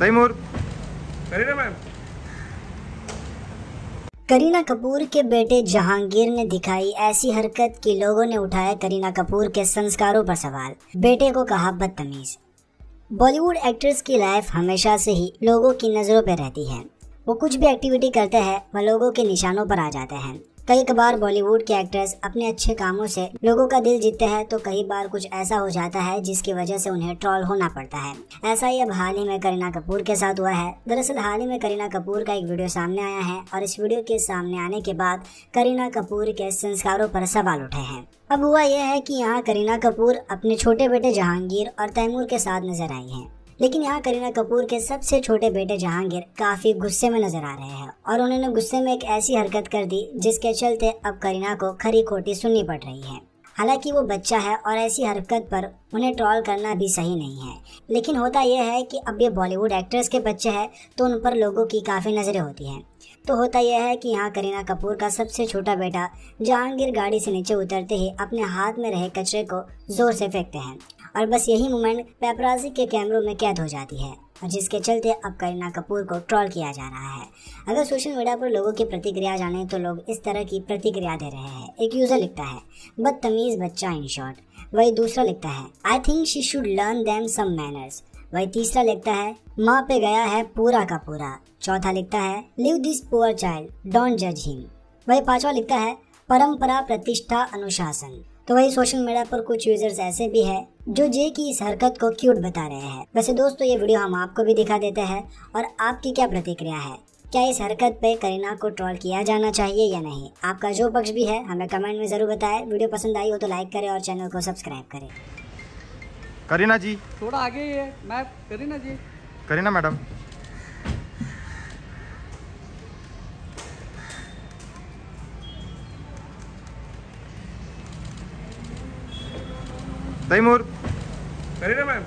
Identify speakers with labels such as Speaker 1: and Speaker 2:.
Speaker 1: Taimur Kareena ma'am Kareena Kapoor के बेटे जहांगीर ने दिखाई ऐसी हरकत कि लोगों ने उठाया करीना कपूर के संस्कारों पर सवाल बेटे को कहा बदतमीज बॉलीवुड एक्ट्रेस की लाइफ हमेशा से ही लोगों की नज़रों पर रहती है वो कुछ भी एक्टिविटी करते हैं वह लोगों के निशानों पर आ जाते हैं कई कबार बॉलीवुड के एक्ट्रेस अपने अच्छे कामों से लोगों का दिल जीतते हैं तो कई बार कुछ ऐसा हो जाता है जिसकी वजह से उन्हें ट्रॉल होना पड़ता है ऐसा ही अब हाल ही में करीना कपूर के साथ हुआ है दरअसल हाल ही में करीना कपूर का एक वीडियो सामने आया है और इस वीडियो के सामने आने के बाद करीना कपूर के संस्कारों पर सवाल उठे हैं अब हुआ यह है कि यहाँ करीना कपूर अपने छोटे बेटे जहांगीर और तैमूर के साथ नजर आई हैं लेकिन यहाँ करीना कपूर के सबसे छोटे बेटे जहांगीर काफी गुस्से में नजर आ रहे हैं और उन्होंने गुस्से में एक ऐसी हरकत कर दी जिसके चलते अब करीना को खरी खोटी सुननी पड़ रही है हालांकि वो बच्चा है और ऐसी हरकत पर उन्हें ट्रॉल करना भी सही नहीं है लेकिन होता यह है कि अब ये बॉलीवुड एक्ट्रेस के बच्चे हैं तो उन पर लोगों की काफ़ी नज़रें होती हैं तो होता यह है कि यहाँ करीना कपूर का सबसे छोटा बेटा जहांगीर गाड़ी से नीचे उतरते ही अपने हाथ में रहे कचरे को जोर से फेंकते हैं और बस यही मोमेंट पेपराजी के कैमरों में कैद हो जाती है और जिसके चलते अब करीना कपूर को ट्रॉल किया जा रहा है अगर सोशल मीडिया पर लोगों की प्रतिक्रिया जाने तो लोग इस तरह की प्रतिक्रिया दे रहे हैं एक यूजर लिखता है बदतमीज बच्चा इन शॉर्ट वही दूसरा लिखता है I think she should learn them some manners वही तीसरा लिखता है माँ पे गया है पूरा का पूरा चौथा लिखता है leave this poor child don't जज हिम वही पांचवा लिखता है परंपरा प्रतिष्ठा अनुशासन तो वही सोशल मीडिया पर कुछ यूजर्स ऐसे भी हैं जो जे की इस हरकत को क्यूट बता रहे हैं वैसे दोस्तों ये वीडियो हम आपको भी दिखा देते हैं और आपकी क्या प्रतिक्रिया है क्या इस हरकत पे करीना को ट्रॉल किया जाना चाहिए या नहीं आपका जो पक्ष भी है हमें कमेंट में जरूर बताएं वीडियो पसंद आई हो तो लाइक करें और चैनल को सब्सक्राइब करें करीना जी थोड़ा आगे ही है मैं Kareena ji Kareena madam Taimur, Moro. Pera